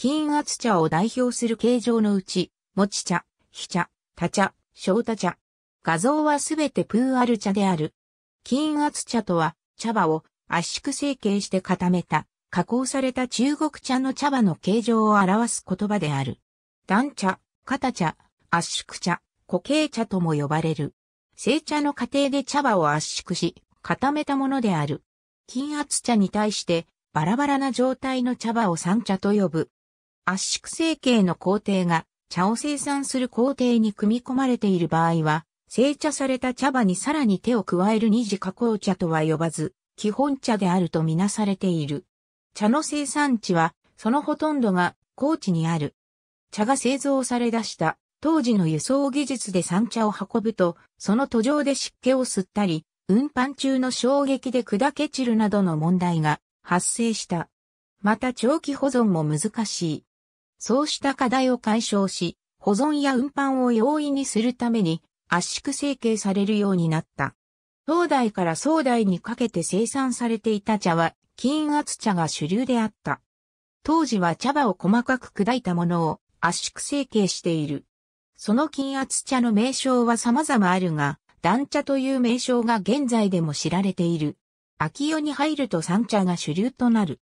金圧茶を代表する形状のうち、餅茶、非茶、他茶、小他茶。画像はすべてプーアル茶である。金圧茶とは、茶葉を圧縮成形して固めた、加工された中国茶の茶葉の形状を表す言葉である。段茶、肩茶、圧縮茶、固形茶とも呼ばれる。製茶の過程で茶葉を圧縮し、固めたものである。金圧茶に対して、バラバラな状態の茶葉を三茶と呼ぶ。圧縮成形の工程が茶を生産する工程に組み込まれている場合は、製茶された茶葉にさらに手を加える二次加工茶とは呼ばず、基本茶であるとみなされている。茶の生産地は、そのほとんどが高知にある。茶が製造され出した当時の輸送技術で産茶を運ぶと、その途上で湿気を吸ったり、運搬中の衝撃で砕け散るなどの問題が発生した。また長期保存も難しい。そうした課題を解消し、保存や運搬を容易にするために圧縮成形されるようになった。東大から総大にかけて生産されていた茶は、金圧茶が主流であった。当時は茶葉を細かく砕いたものを圧縮成形している。その金圧茶の名称は様々あるが、団茶という名称が現在でも知られている。秋夜に入ると三茶が主流となる。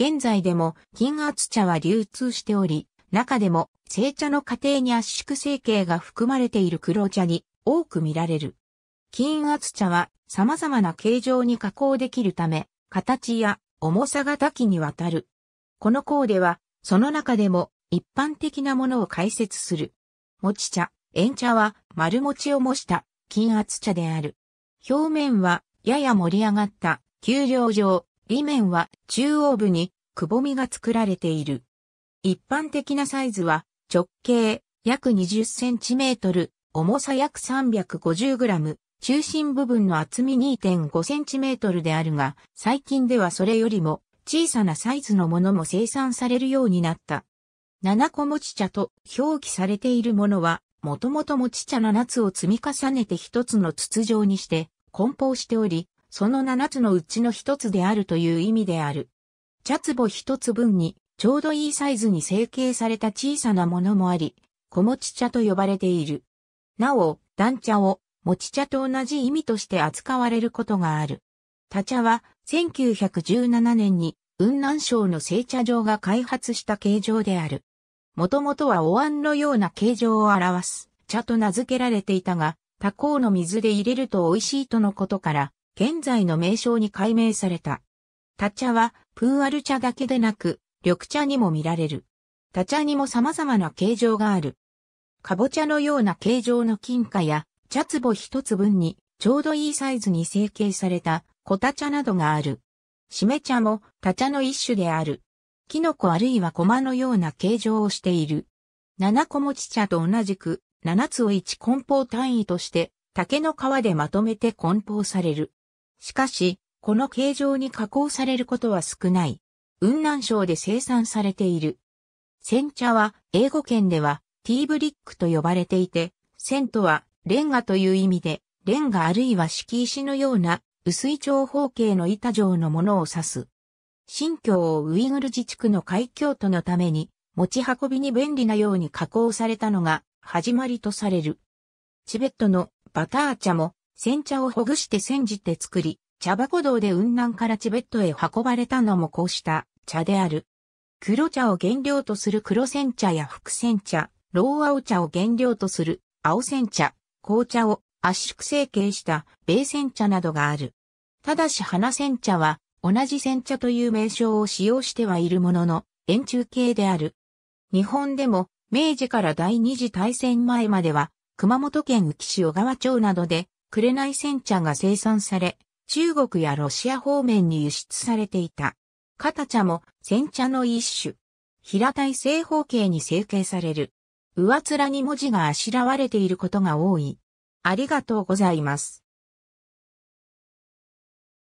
現在でも金圧茶は流通しており、中でも製茶の過程に圧縮成形が含まれている黒茶に多く見られる。金圧茶は様々な形状に加工できるため、形や重さが多岐にわたる。この項では、その中でも一般的なものを解説する。餅茶、円茶は丸餅を模した金圧茶である。表面はやや盛り上がった、丘陵状、裏面は中央部にくぼみが作られている。一般的なサイズは直径約 20cm、重さ約 350g、中心部分の厚み 2.5cm であるが、最近ではそれよりも小さなサイズのものも生産されるようになった。七個持ち茶と表記されているものは、もともと持ち茶のつを積み重ねて一つの筒状にして梱包しており、その七つのうちの一つであるという意味である。茶壺一つ分に、ちょうどいいサイズに成形された小さなものもあり、小餅茶と呼ばれている。なお、団茶を、餅茶と同じ意味として扱われることがある。他茶は、1917年に、雲南省の製茶場が開発した形状である。もともとはお椀のような形状を表す茶と名付けられていたが、他校の水で入れると美味しいとのことから、現在の名称に改名された。他茶は、プーアル茶だけでなく、緑茶にも見られる。他茶にも様々な形状がある。かぼちゃのような形状の金貨や、茶壺一つ分に、ちょうどいいサイズに成形された、小田茶などがある。しめ茶も、他茶の一種である。キノコあるいは駒のような形状をしている。七個持ち茶と同じく、七つを一梱包単位として、竹の皮でまとめて梱包される。しかし、この形状に加工されることは少ない。雲南省で生産されている。煎茶は英語圏ではティーブリックと呼ばれていて、線とはレンガという意味で、レンガあるいは敷石のような薄い長方形の板状のものを指す。新疆をウイグル自治区の海峡都のために持ち運びに便利なように加工されたのが始まりとされる。チベットのバター茶も煎茶をほぐして煎じて作り、茶箱道で雲南からチベットへ運ばれたのもこうした茶である。黒茶を原料とする黒煎茶や福煎茶、老青茶を原料とする青煎茶、紅茶を圧縮成形した米煎茶などがある。ただし花煎茶は同じ煎茶という名称を使用してはいるものの、円柱形である。日本でも明治から第二次大戦前までは熊本県宇城市小川町などで紅煎茶が生産され、中国やロシア方面に輸出されていた。カチ茶も煎茶の一種。平たい正方形に成形される。上面に文字があしらわれていることが多い。ありがとうございます。